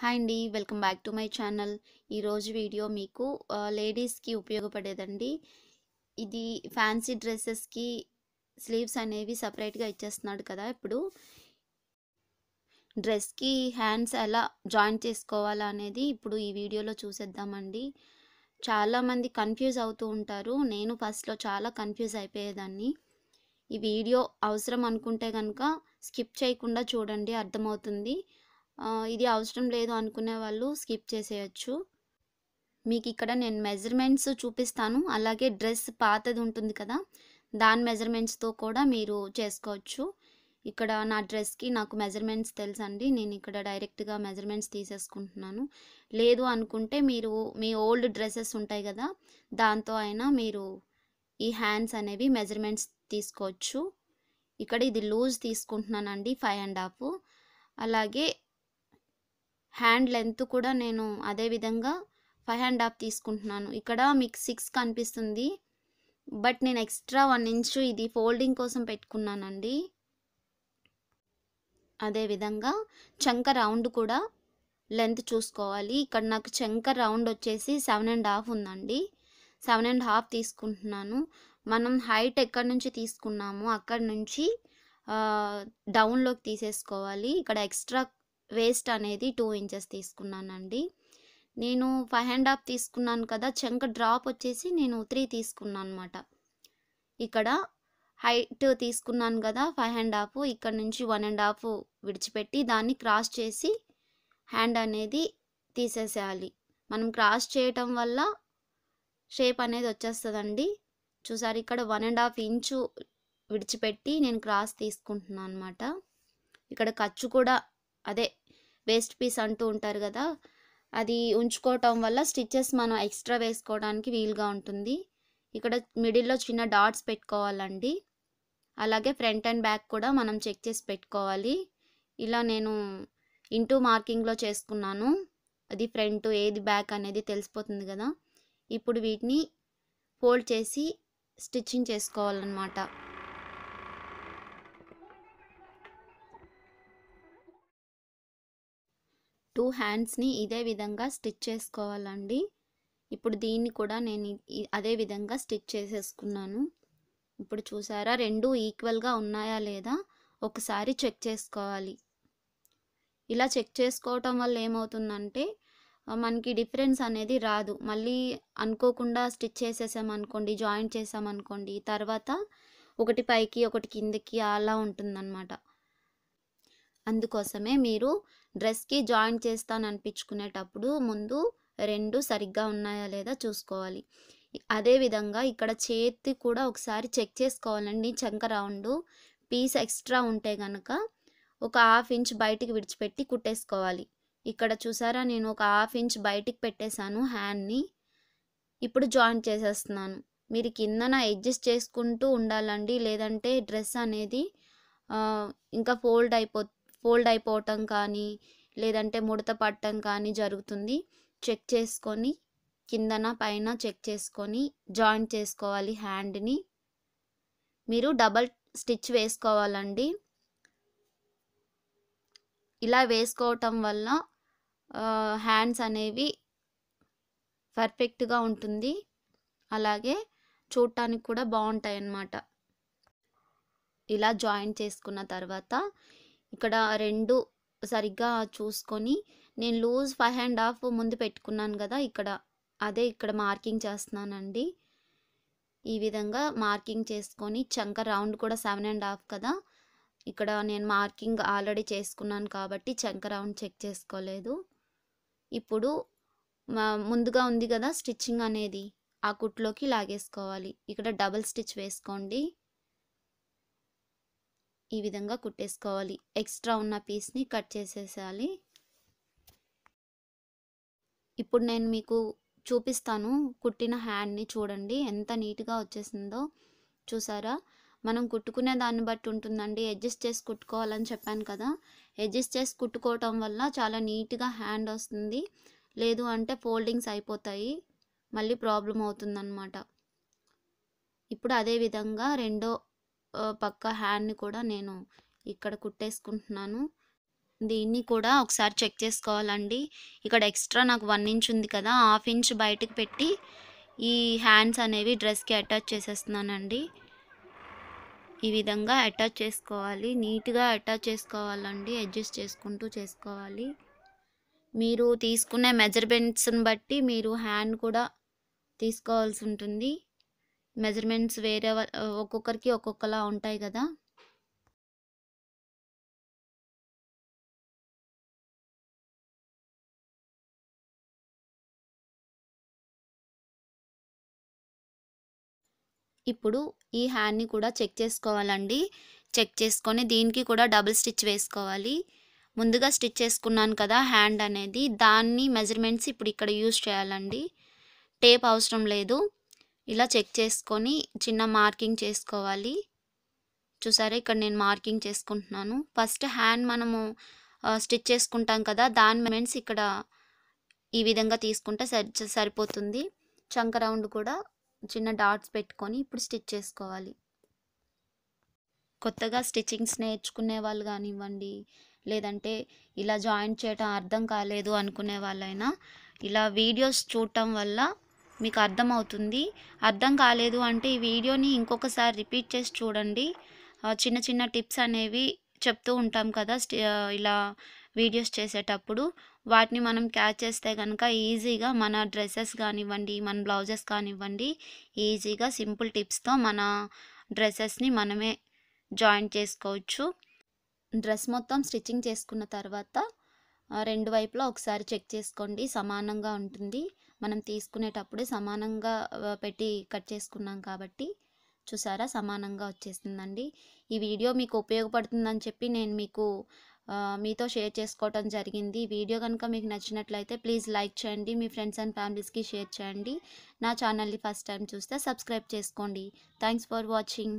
hi అండి welcome back to my channel ఈరోజు video మీకు లేడీస్కి ఉపయోగపడేదండి ఇది ఫ్యాన్సీ డ్రెస్సెస్కి స్లీవ్స్ అనేవి సపరేట్గా ఇచ్చేస్తున్నాడు కదా ఇప్పుడు డ్రెస్కి హ్యాండ్స్ ఎలా జాయిన్ చేసుకోవాలా అనేది ఇప్పుడు ఈ వీడియోలో చూసేద్దామండి చాలామంది కన్ఫ్యూజ్ అవుతూ ఉంటారు నేను ఫస్ట్లో చాలా కన్ఫ్యూజ్ అయిపోయేదాన్ని ఈ వీడియో అవసరం అనుకుంటే కనుక స్కిప్ చేయకుండా చూడండి అర్థమవుతుంది ఇది అవసరం లేదు అనుకునే వాళ్ళు స్కిప్ చేసేయచ్చు మీకు ఇక్కడ నేను మెజర్మెంట్స్ చూపిస్తాను అలాగే డ్రెస్ పాతది ఉంటుంది కదా దాని మెజర్మెంట్స్తో కూడా మీరు చేసుకోవచ్చు ఇక్కడ నా డ్రెస్కి నాకు మెజర్మెంట్స్ తెలుసండి నేను ఇక్కడ డైరెక్ట్గా మెజర్మెంట్స్ తీసేసుకుంటున్నాను లేదు అనుకుంటే మీరు మీ ఓల్డ్ డ్రెస్సెస్ ఉంటాయి కదా దాంతో అయినా మీరు ఈ హ్యాండ్స్ అనేవి మెజర్మెంట్స్ తీసుకోవచ్చు ఇక్కడ ఇది లూజ్ తీసుకుంటున్నానండి ఫైవ్ అండ్ హాఫ్ అలాగే హ్యాండ్ లెంత్ కూడా నేను అదే విధంగా ఫైవ్ అండ్ హాఫ్ తీసుకుంటున్నాను ఇక్కడ మీకు సిక్స్ కనిపిస్తుంది బట్ నేను ఎక్స్ట్రా వన్ ఇంచు ఇది ఫోల్డింగ్ కోసం పెట్టుకున్నానండి అదేవిధంగా చంక రౌండ్ కూడా లెంత్ చూసుకోవాలి ఇక్కడ నాకు చంక రౌండ్ వచ్చేసి సెవెన్ అండ్ హాఫ్ ఉందండి సెవెన్ అండ్ హాఫ్ తీసుకుంటున్నాను మనం హైట్ ఎక్కడి నుంచి తీసుకున్నామో అక్కడి నుంచి డౌన్లోకి తీసేసుకోవాలి ఇక్కడ ఎక్స్ట్రా వేస్ట్ అనేది టూ ఇంచెస్ తీసుకున్నానండి నేను ఫైవ్ హ్యాండ్ హాఫ్ తీసుకున్నాను కదా చెంక డ్రాప్ వచ్చేసి నేను త్రీ తీసుకున్నాను అనమాట ఇక్కడ హైట్ తీసుకున్నాను కదా ఫైవ్ హ్యాండ్ హాఫ్ ఇక్కడ నుంచి వన్ అండ్ హాఫ్ విడిచిపెట్టి దాన్ని క్రాస్ చేసి హ్యాండ్ అనేది తీసేసేయాలి మనం క్రాస్ చేయటం వల్ల షేప్ అనేది వచ్చేస్తుందండి చూసారు ఇక్కడ వన్ అండ్ హాఫ్ ఇంచు విడిచిపెట్టి నేను క్రాస్ తీసుకుంటున్నాను అనమాట ఇక్కడ ఖర్చు కూడా అదే వేస్ట్ పీస్ అంటూ ఉంటారు కదా అది ఉంచుకోవటం వల్ల స్టిచ్చెస్ మనం ఎక్స్ట్రా వేసుకోవడానికి వీలుగా ఉంటుంది ఇక్కడ మిడిల్లో చిన్న డాట్స్ పెట్టుకోవాలండి అలాగే ఫ్రంట్ అండ్ బ్యాక్ కూడా మనం చెక్ చేసి పెట్టుకోవాలి ఇలా నేను ఇంటూ మార్కింగ్లో చేసుకున్నాను అది ఫ్రంట్ ఏది బ్యాక్ అనేది తెలిసిపోతుంది కదా ఇప్పుడు వీటిని ఫోల్డ్ చేసి స్టిచ్చింగ్ చేసుకోవాలన్నమాట టూ హ్యాండ్స్ని ఇదే విధంగా స్టిచ్ చేసుకోవాలండి ఇప్పుడు దీన్ని కూడా నేను అదే విధంగా స్టిచ్ చేసేసుకున్నాను ఇప్పుడు చూసారా రెండు ఈక్వల్గా ఉన్నాయా లేదా ఒకసారి చెక్ చేసుకోవాలి ఇలా చెక్ చేసుకోవటం వల్ల ఏమవుతుందంటే మనకి డిఫరెన్స్ అనేది రాదు మళ్ళీ అనుకోకుండా స్టిచ్ చేసేసామనుకోండి జాయింట్ చేసామనుకోండి తర్వాత ఒకటి పైకి ఒకటి కిందకి అలా ఉంటుందన్నమాట అందుకోసమే మీరు డ్రెస్కి జాయిన్ చేస్తాను అనిపించుకునేటప్పుడు ముందు రెండు సరిగ్గా ఉన్నాయా లేదా చూసుకోవాలి అదేవిధంగా ఇక్కడ చేతి కూడా ఒకసారి చెక్ చేసుకోవాలండి చంక రౌండ్ పీస్ ఎక్స్ట్రా ఉంటే కనుక ఒక హాఫ్ ఇంచ్ బయటికి విడిచిపెట్టి కుట్టేసుకోవాలి ఇక్కడ చూసారా నేను ఒక హాఫ్ ఇంచ్ బయటికి పెట్టేశాను హ్యాండ్ని ఇప్పుడు జాయింట్ చేసేస్తున్నాను మీరు కిందన అడ్జస్ట్ చేసుకుంటూ ఉండాలండి లేదంటే డ్రెస్ అనేది ఇంకా ఫోల్డ్ అయిపో ఫోల్డ్ అయిపోవటం కానీ లేదంటే ముడత పట్టడం కానీ జరుగుతుంది చెక్ చేసుకొని కిందన పైన చెక్ చేసుకొని జాయింట్ చేసుకోవాలి హ్యాండ్ని మీరు డబల్ స్టిచ్ వేసుకోవాలండి ఇలా వేసుకోవటం వల్ల హ్యాండ్స్ అనేవి పర్ఫెక్ట్గా ఉంటుంది అలాగే చూడటానికి కూడా బాగుంటాయి అన్నమాట ఇలా జాయిన్ చేసుకున్న తర్వాత ఇక్కడ రెండు సరిగ్గా చూసుకొని నేను లూజ్ ఫైవ్ అండ్ హాఫ్ ముందు పెట్టుకున్నాను కదా ఇక్కడ అదే ఇక్కడ మార్కింగ్ చేస్తున్నానండి ఈ విధంగా మార్కింగ్ చేసుకొని చంక రౌండ్ కూడా సెవెన్ అండ్ హాఫ్ కదా ఇక్కడ నేను మార్కింగ్ ఆల్రెడీ చేసుకున్నాను కాబట్టి చంక రౌండ్ చెక్ చేసుకోలేదు ఇప్పుడు ముందుగా ఉంది కదా స్టిచ్చింగ్ అనేది ఆ కుట్లోకి లాగేసుకోవాలి ఇక్కడ డబల్ స్టిచ్ వేసుకోండి ఈ విధంగా కుట్టేసుకోవాలి ఎక్స్ట్రా ఉన్న పీస్ని కట్ చేసేసాలి ఇప్పుడు నేను మీకు చూపిస్తాను కుట్టిన హ్యాండ్ని చూడండి ఎంత నీట్గా వచ్చేసిందో చూసారా మనం కుట్టుకునే దాన్ని బట్టి ఉంటుందండి అడ్జస్ట్ చేసి కుట్టుకోవాలని చెప్పాను కదా అడ్జస్ట్ చేసి కుట్టుకోవటం వల్ల చాలా నీట్గా హ్యాండ్ వస్తుంది లేదు అంటే ఫోల్డింగ్స్ అయిపోతాయి మళ్ళీ ప్రాబ్లం అవుతుందన్నమాట ఇప్పుడు అదేవిధంగా రెండో పక్క హ్యాండ్ని కూడా నేను ఇక్కడ కుట్టేసుకుంటున్నాను దీన్ని కూడా ఒకసారి చెక్ చేసుకోవాలండి ఇక్కడ ఎక్స్ట్రా నాకు వన్ ఇంచ్ ఉంది కదా హాఫ్ ఇంచ్ బయటకు పెట్టి ఈ హ్యాండ్స్ అనేవి డ్రెస్కి అటాచ్ చేసేస్తున్నానండి ఈ విధంగా అటాచ్ చేసుకోవాలి నీట్గా అటాచ్ చేసుకోవాలండి అడ్జస్ట్ చేసుకుంటూ చేసుకోవాలి మీరు తీసుకునే మెజర్మెంట్స్ని బట్టి మీరు హ్యాండ్ కూడా తీసుకోవాల్సి ఉంటుంది మెజర్మెంట్స్ వేరే ఒక్కొక్కరికి ఒక్కొక్కలా ఉంటాయి కదా ఇప్పుడు ఈ హ్యాండ్ని కూడా చెక్ చేసుకోవాలండి చెక్ చేసుకొని దీనికి కూడా డబుల్ స్టిచ్ వేసుకోవాలి ముందుగా స్టిచ్ చేసుకున్నాను కదా హ్యాండ్ అనేది దాన్ని మెజర్మెంట్స్ ఇప్పుడు ఇక్కడ యూజ్ చేయాలండి టేప్ అవసరం లేదు ఇలా చెక్ చేసుకొని చిన్న మార్కింగ్ చేసుకోవాలి చూసారా ఇక్కడ నేను మార్కింగ్ చేసుకుంటున్నాను ఫస్ట్ హ్యాండ్ మనము స్టిచ్ చేసుకుంటాం కదా దాని మెమెంట్స్ ఇక్కడ ఈ విధంగా తీసుకుంటే సరి సరిపోతుంది చంక రౌండ్ కూడా చిన్న డాట్స్ పెట్టుకొని ఇప్పుడు స్టిచ్ చేసుకోవాలి కొత్తగా స్టిచ్చింగ్స్ నేర్చుకునే వాళ్ళు కానివ్వండి లేదంటే ఇలా జాయింట్ చేయటం అర్థం కాలేదు అనుకునే వాళ్ళైనా ఇలా వీడియోస్ చూడటం వల్ల మీకు అర్థమవుతుంది అర్థం కాలేదు అంటే ఈ వీడియోని ఇంకొకసారి రిపీట్ చేసి చూడండి చిన్న చిన్న టిప్స్ అనేవి చెప్తూ ఉంటాం కదా ఇలా వీడియోస్ చేసేటప్పుడు వాటిని మనం క్యాచ్ చేస్తే కనుక ఈజీగా మన డ్రెస్సెస్ కానివ్వండి మన బ్లౌజెస్ కానివ్వండి ఈజీగా సింపుల్ టిప్స్తో మన డ్రెస్సెస్ని మనమే జాయింట్ చేసుకోవచ్చు డ్రెస్ మొత్తం స్టిచ్చింగ్ చేసుకున్న తర్వాత రెండు వైపులా ఒకసారి చెక్ చేసుకోండి సమానంగా ఉంటుంది మనం తీసుకునేటప్పుడే సమానంగా పెట్టి కట్ చేసుకున్నాం కాబట్టి చూసారా సమానంగా వచ్చేసిందండి ఈ వీడియో మీకు ఉపయోగపడుతుందని చెప్పి నేను మీకు మీతో షేర్ చేసుకోవటం జరిగింది వీడియో కనుక మీకు నచ్చినట్లయితే ప్లీజ్ లైక్ చేయండి మీ ఫ్రెండ్స్ అండ్ ఫ్యామిలీస్కి షేర్ చేయండి నా ఛానల్ని ఫస్ట్ టైం చూస్తే సబ్స్క్రైబ్ చేసుకోండి థ్యాంక్స్ ఫర్ వాచింగ్